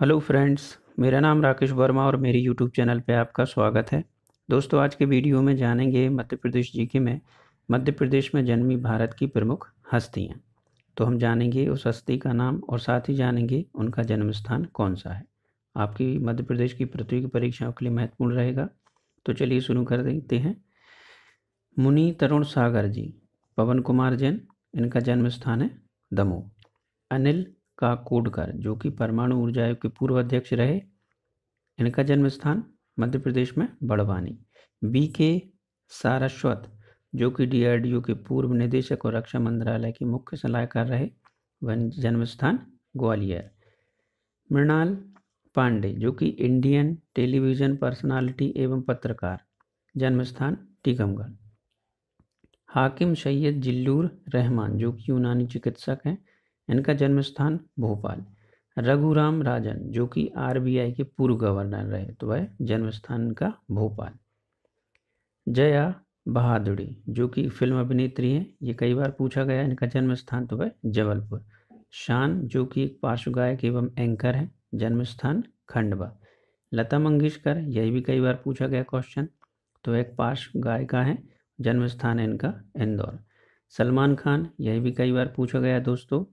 hello friends मेरा नाम राकेश वर्मा और मेरी यूट्यूब चैनल पे आपका स्वागत है दोस्तों आज के वीडियो में जानेंगे मध्य प्रदेश जी के में मध्य प्रदेश में जन्मी भारत की प्रमुख हस्तियाँ तो हम जानेंगे उस हस्ती का नाम और साथ ही जानेंगे उनका जन्म स्थान कौन सा है आपकी मध्य प्रदेश की की परीक्षाओं के लिए महत्वपूर्ण रहेगा तो चलिए शुरू कर देते हैं मुनि तरुण सागर जी पवन कुमार जैन इनका जन्म स्थान है दमोह अनिल का कोडकर जो कि परमाणु ऊर्जा आयोग के पूर्व अध्यक्ष रहे इनका जन्म स्थान मध्य प्रदेश में बड़वानी बी के सारस्वत जो कि डीआरडीओ के पूर्व निदेशक और रक्षा मंत्रालय के मुख्य सलाहकार रहे वन जन्म स्थान ग्वालियर मृणाल पांडे जो कि इंडियन टेलीविजन पर्सनालिटी एवं पत्रकार जन्म स्थान टीकमगढ़ हाकिम सैयद जिल्लूर रहमान जो कि यूनानी चिकित्सक हैं इनका जन्म स्थान भोपाल रघुराम राजन जो कि आरबीआई के पूर्व गवर्नर रहे तो वह जन्म स्थान का भोपाल जया बहादुरी जो कि फिल्म अभिनेत्री हैं ये कई बार पूछा गया इनका जन्म स्थान तो वह जबलपुर शान जो कि एक पार्श्व गायक एवं एंकर हैं जन्म स्थान खंडवा लता मंगेशकर यही भी कई बार पूछा गया क्वेश्चन तो एक पार्श्व गायिका है जन्म स्थान है इनका इंदौर सलमान खान यही भी कई बार पूछा गया दोस्तों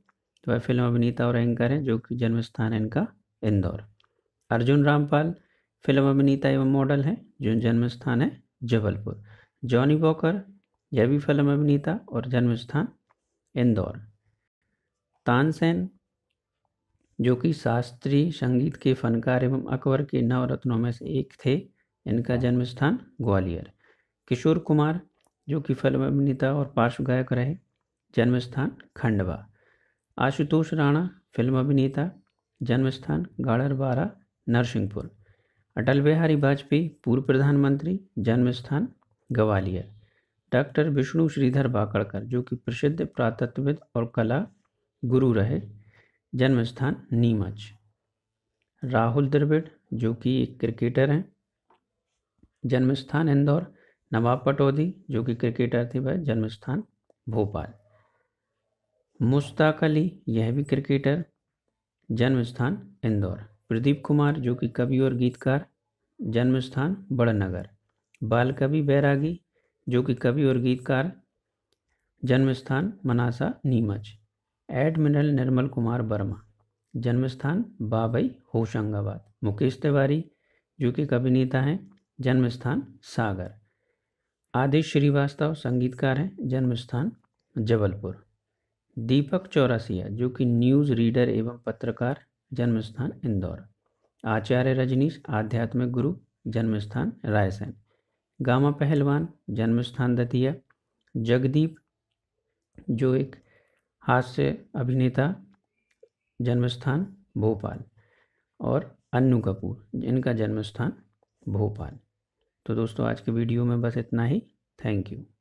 तो वह फिल्म अभिनेता और एंकर हैं जो कि जन्म स्थान है इनका इंदौर अर्जुन रामपाल फिल्म अभिनेता एवं मॉडल हैं जो जन्म स्थान है जबलपुर जॉनी वॉकर यह भी फिल्म अभिनेता और जन्म स्थान इंदौर तानसेन जो कि शास्त्रीय संगीत के फनकार एवं अकबर के नवरत्नों में से एक थे इनका जन्म स्थान ग्वालियर किशोर कुमार जो कि फिल्म अभिनेता और पार्श्व गायक रहे जन्म स्थान खंडवा आशुतोष राणा फिल्म अभिनेता जन्म स्थान बारा नरसिंहपुर अटल बिहारी वाजपेयी पूर्व प्रधानमंत्री जन्म स्थान ग्वालियर डॉक्टर विष्णु श्रीधर बाकड़कर जो कि प्रसिद्ध पुरातत्वविद और कला गुरु रहे जन्म स्थान नीमच राहुल द्रविड़ जो कि एक क्रिकेटर हैं जन्म स्थान इंदौर नवाब पटौदी जो कि क्रिकेटर थे वह जन्म स्थान भोपाल मुश्ताक अली यह भी क्रिकेटर जन्म स्थान इंदौर प्रदीप कुमार जो कि कवि और गीतकार जन्म स्थान बड़नगर बाल कवि बैरागी जो कि कवि और गीतकार जन्म स्थान मनासा नीमच एडमिरल निर्मल कुमार वर्मा जन्म स्थान बाबई होशंगाबाद मुकेश तिवारी जो कि कवि नेता हैं जन्म स्थान सागर आदेश श्रीवास्तव संगीतकार हैं जन्म स्थान जबलपुर दीपक चौरसिया जो कि न्यूज़ रीडर एवं पत्रकार जन्म स्थान इंदौर आचार्य रजनीश आध्यात्मिक गुरु जन्म स्थान रायसेन गामा पहलवान जन्म स्थान दतिया जगदीप जो एक हास्य अभिनेता जन्म स्थान भोपाल और अन्नू कपूर जिनका जन्म स्थान भोपाल तो दोस्तों आज के वीडियो में बस इतना ही थैंक यू